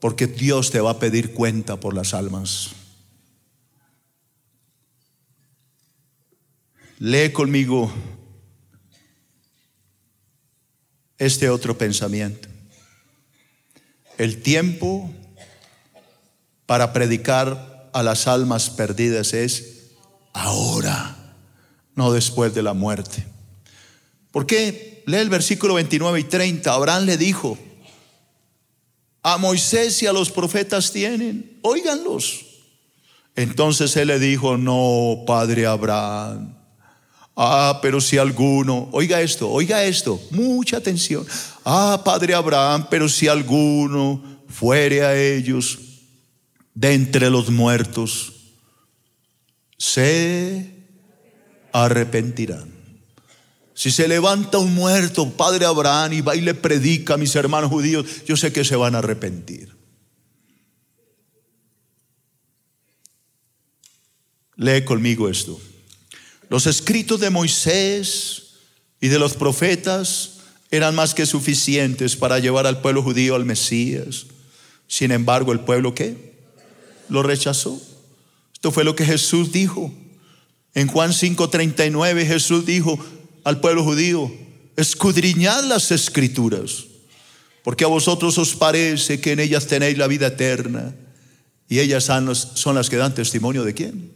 Speaker 1: porque Dios te va a pedir cuenta por las almas. Lee conmigo este otro pensamiento. El tiempo para predicar a las almas perdidas es ahora no después de la muerte. ¿Por qué? Lee el versículo 29 y 30. Abraham le dijo, a Moisés y a los profetas tienen, óiganlos. Entonces él le dijo, no, padre Abraham. Ah, pero si alguno, oiga esto, oiga esto, mucha atención. Ah, padre Abraham, pero si alguno fuere a ellos de entre los muertos, sé arrepentirán. Si se levanta un muerto, padre Abraham, y va y le predica a mis hermanos judíos, yo sé que se van a arrepentir. Lee conmigo esto. Los escritos de Moisés y de los profetas eran más que suficientes para llevar al pueblo judío al Mesías. Sin embargo, el pueblo qué? Lo rechazó. Esto fue lo que Jesús dijo. En Juan 5:39 Jesús dijo al pueblo judío, escudriñad las escrituras, porque a vosotros os parece que en ellas tenéis la vida eterna, y ellas son las que dan testimonio de quién?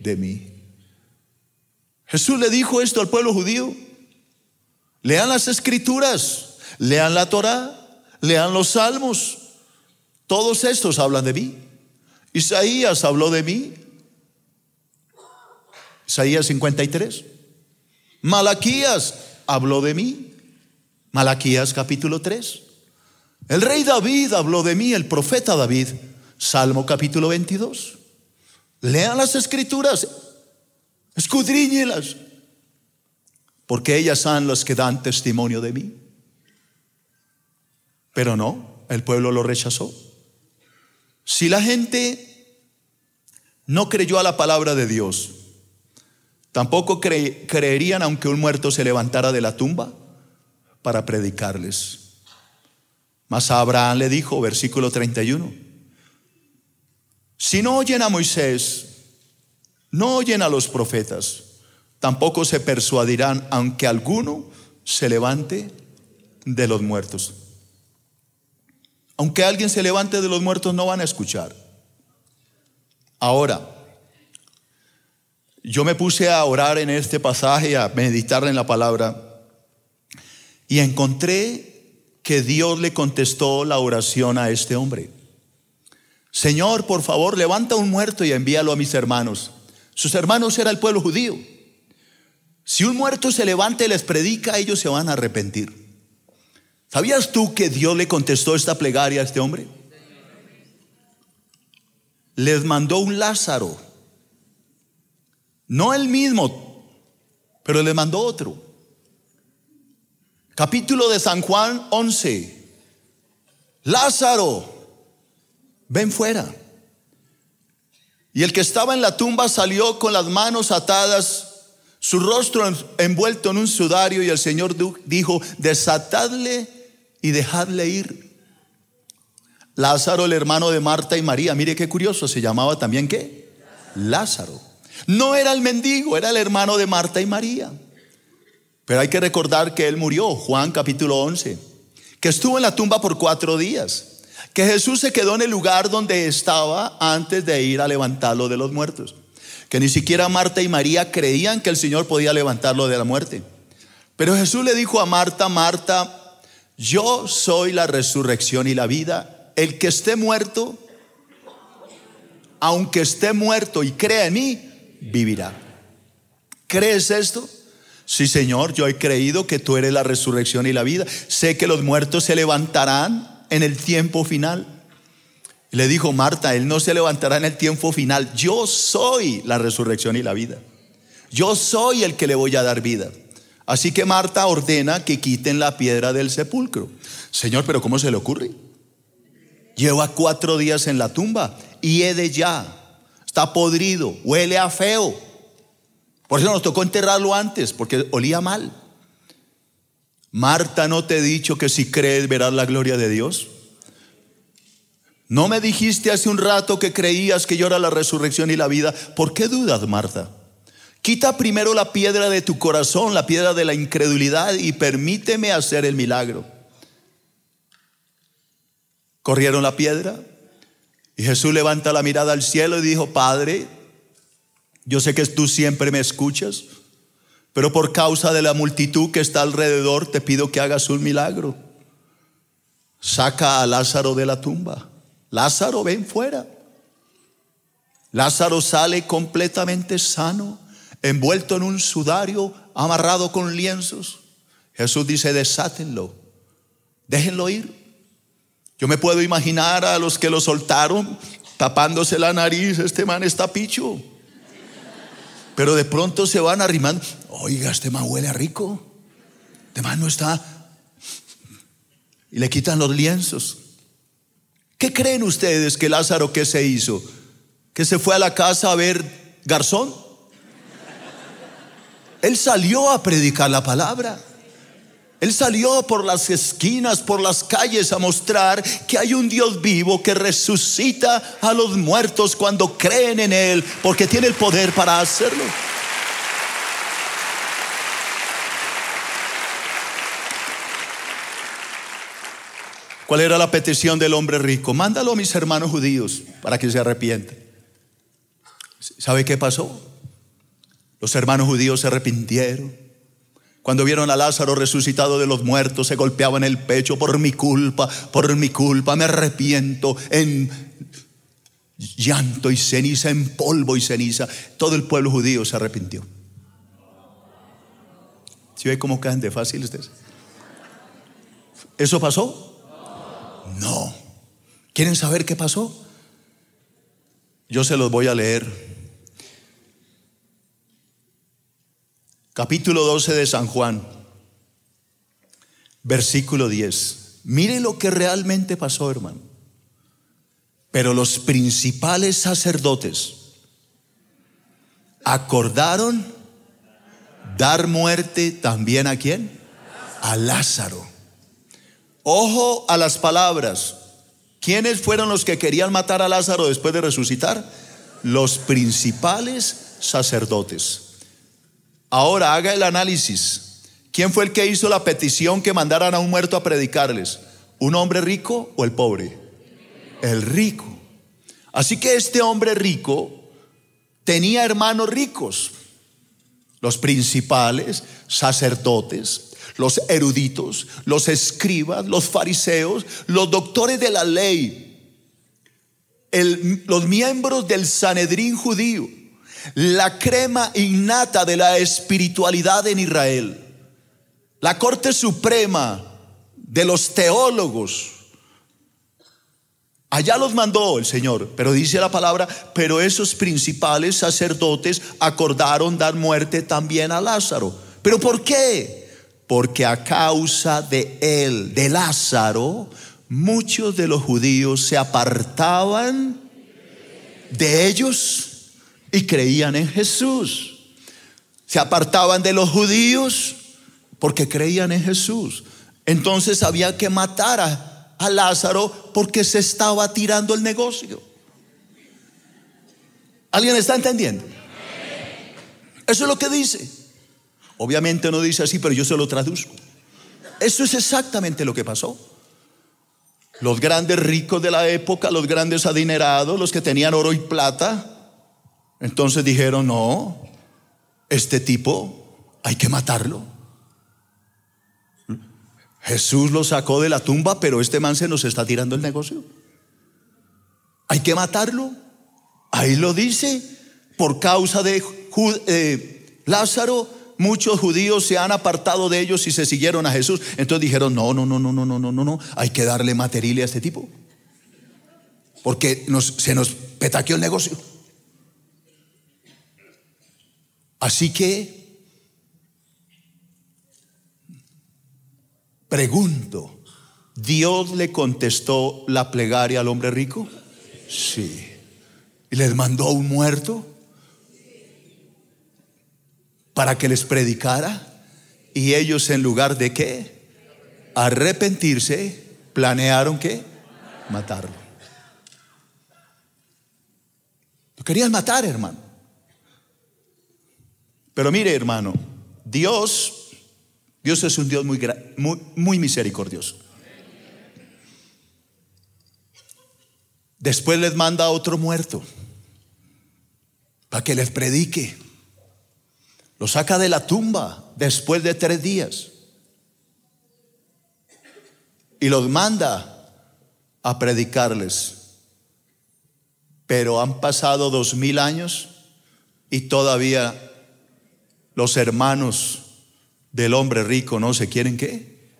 Speaker 1: De mí. Jesús le dijo esto al pueblo judío. Lean las escrituras, lean la Torá, lean los salmos. Todos estos hablan de mí. Isaías habló de mí, Isaías 53. Malaquías habló de mí. Malaquías capítulo 3. El rey David habló de mí, el profeta David. Salmo capítulo 22. Lean las escrituras, escudriñelas, porque ellas son las que dan testimonio de mí. Pero no, el pueblo lo rechazó. Si la gente no creyó a la palabra de Dios, Tampoco creerían aunque un muerto se levantara de la tumba para predicarles. Mas Abraham le dijo, versículo 31, si no oyen a Moisés, no oyen a los profetas, tampoco se persuadirán aunque alguno se levante de los muertos. Aunque alguien se levante de los muertos, no van a escuchar. Ahora, yo me puse a orar en este pasaje, a meditar en la palabra, y encontré que Dios le contestó la oración a este hombre. Señor, por favor, levanta un muerto y envíalo a mis hermanos. Sus hermanos era el pueblo judío. Si un muerto se levanta y les predica, ellos se van a arrepentir. ¿Sabías tú que Dios le contestó esta plegaria a este hombre? Les mandó un Lázaro no el mismo, pero le mandó otro. Capítulo de San Juan 11. Lázaro, ven fuera. Y el que estaba en la tumba salió con las manos atadas, su rostro envuelto en un sudario, y el Señor dijo, desatadle y dejadle ir. Lázaro, el hermano de Marta y María, mire qué curioso, se llamaba también qué? Lázaro. No era el mendigo, era el hermano de Marta y María. Pero hay que recordar que él murió, Juan capítulo 11, que estuvo en la tumba por cuatro días, que Jesús se quedó en el lugar donde estaba antes de ir a levantarlo de los muertos, que ni siquiera Marta y María creían que el Señor podía levantarlo de la muerte. Pero Jesús le dijo a Marta, Marta, yo soy la resurrección y la vida, el que esté muerto, aunque esté muerto y crea en mí, vivirá. ¿Crees esto? Sí, Señor, yo he creído que tú eres la resurrección y la vida. Sé que los muertos se levantarán en el tiempo final. Le dijo Marta, Él no se levantará en el tiempo final. Yo soy la resurrección y la vida. Yo soy el que le voy a dar vida. Así que Marta ordena que quiten la piedra del sepulcro. Señor, pero ¿cómo se le ocurre? Lleva cuatro días en la tumba y he de ya está podrido, huele a feo. Por eso nos tocó enterrarlo antes, porque olía mal. Marta, ¿no te he dicho que si crees verás la gloria de Dios? ¿No me dijiste hace un rato que creías que yo era la resurrección y la vida? ¿Por qué dudas, Marta? Quita primero la piedra de tu corazón, la piedra de la incredulidad, y permíteme hacer el milagro. Corrieron la piedra, y Jesús levanta la mirada al cielo y dijo, Padre, yo sé que tú siempre me escuchas, pero por causa de la multitud que está alrededor te pido que hagas un milagro. Saca a Lázaro de la tumba. Lázaro, ven fuera. Lázaro sale completamente sano, envuelto en un sudario, amarrado con lienzos. Jesús dice, desátenlo, déjenlo ir. Yo me puedo imaginar a los que lo soltaron tapándose la nariz, este man está picho. Pero de pronto se van arrimando, oiga, este man huele a rico, este man no está... Y le quitan los lienzos. ¿Qué creen ustedes que Lázaro qué se hizo? ¿Que se fue a la casa a ver garzón? Él salió a predicar la palabra. Él salió por las esquinas, por las calles a mostrar que hay un Dios vivo que resucita a los muertos cuando creen en Él, porque tiene el poder para hacerlo. ¿Cuál era la petición del hombre rico? Mándalo a mis hermanos judíos para que se arrepientan. ¿Sabe qué pasó? Los hermanos judíos se arrepintieron cuando vieron a Lázaro resucitado de los muertos, se golpeaban el pecho por mi culpa, por mi culpa, me arrepiento en llanto y ceniza, en polvo y ceniza. Todo el pueblo judío se arrepintió. ¿Sí ve cómo caen de fácil ustedes? ¿Eso pasó? No. ¿Quieren saber qué pasó? Yo se los voy a leer capítulo 12 de San Juan, versículo 10. Mire lo que realmente pasó, hermano. Pero los principales sacerdotes acordaron dar muerte también a quién? A Lázaro. Ojo a las palabras. ¿Quiénes fueron los que querían matar a Lázaro después de resucitar? Los principales sacerdotes. Ahora haga el análisis. ¿Quién fue el que hizo la petición que mandaran a un muerto a predicarles? ¿Un hombre rico o el pobre? El rico. Así que este hombre rico tenía hermanos ricos, los principales, sacerdotes, los eruditos, los escribas, los fariseos, los doctores de la ley, los miembros del Sanedrín judío la crema innata de la espiritualidad en Israel, la Corte Suprema de los teólogos. Allá los mandó el Señor, pero dice la palabra, pero esos principales sacerdotes acordaron dar muerte también a Lázaro. ¿Pero por qué? Porque a causa de él, de Lázaro, muchos de los judíos se apartaban de ellos y creían en Jesús. Se apartaban de los judíos porque creían en Jesús. Entonces había que matar a, Lázaro porque se estaba tirando el negocio. ¿Alguien está entendiendo? Eso es lo que dice. Obviamente no dice así, pero yo se lo traduzco. Eso es exactamente lo que pasó. Los grandes ricos de la época, los grandes adinerados, los que tenían oro y plata, entonces dijeron, no, este tipo hay que matarlo. Jesús lo sacó de la tumba, pero este man se nos está tirando el negocio. Hay que matarlo. Ahí lo dice. Por causa de eh, Lázaro, muchos judíos se han apartado de ellos y se siguieron a Jesús. Entonces dijeron, no, no, no, no, no, no, no, no, no. Hay que darle material a este tipo. Porque nos, se nos petaqueó el negocio. Así que pregunto, ¿Dios le contestó la plegaria al hombre rico? Sí. ¿Y les mandó a un muerto? Para que les predicara. Y ellos en lugar de qué? Arrepentirse, planearon qué? Matarlo. Lo querían matar, hermano. Pero mire, hermano, Dios, Dios es un Dios muy, muy, muy misericordioso. Después les manda a otro muerto para que les predique. Lo saca de la tumba después de tres días. Y los manda a predicarles. Pero han pasado dos mil años y todavía los hermanos del hombre rico no se quieren qué?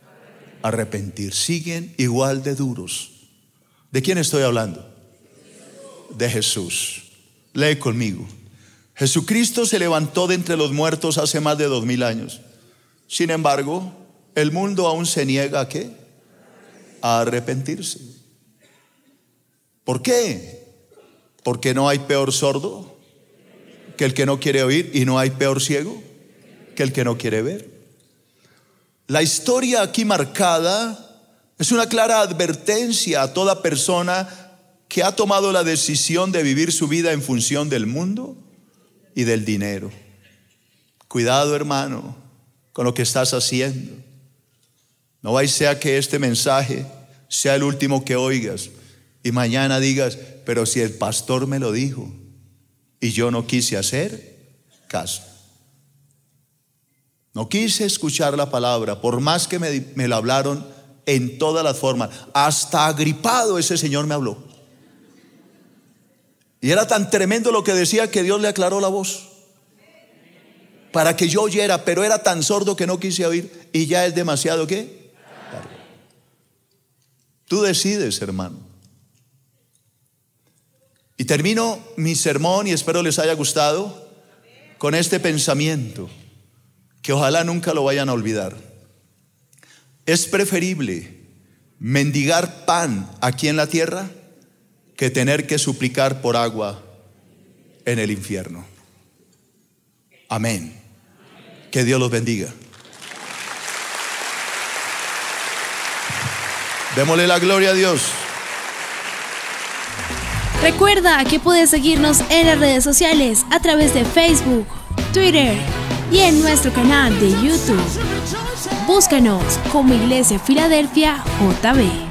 Speaker 1: Arrepentir. Siguen igual de duros. ¿De quién estoy hablando? De Jesús. Lee conmigo. Jesucristo se levantó de entre los muertos hace más de dos mil años. Sin embargo, el mundo aún se niega a qué? A arrepentirse. ¿Por qué? Porque no hay peor sordo que el que no quiere oír y no hay peor ciego que el que no quiere ver. La historia aquí marcada es una clara advertencia a toda persona que ha tomado la decisión de vivir su vida en función del mundo y del dinero. Cuidado hermano con lo que estás haciendo. No vaya sea que este mensaje sea el último que oigas y mañana digas, pero si el pastor me lo dijo. Y yo no quise hacer caso. No quise escuchar la palabra, por más que me, la hablaron en todas las formas. Hasta agripado ese señor me habló. Y era tan tremendo lo que decía que Dios le aclaró la voz. Para que yo oyera, pero era tan sordo que no quise oír. Y ya es demasiado, ¿qué? Tú decides, hermano. Y termino mi sermón y espero les haya gustado con este pensamiento, que ojalá nunca lo vayan a olvidar. Es preferible mendigar pan aquí en la tierra que tener que suplicar por agua en el infierno. Amén. Que Dios los bendiga. Démosle la gloria a Dios. Recuerda que puedes seguirnos en las redes sociales a través de Facebook, Twitter y en nuestro canal de YouTube. Búscanos como Iglesia Filadelfia JB.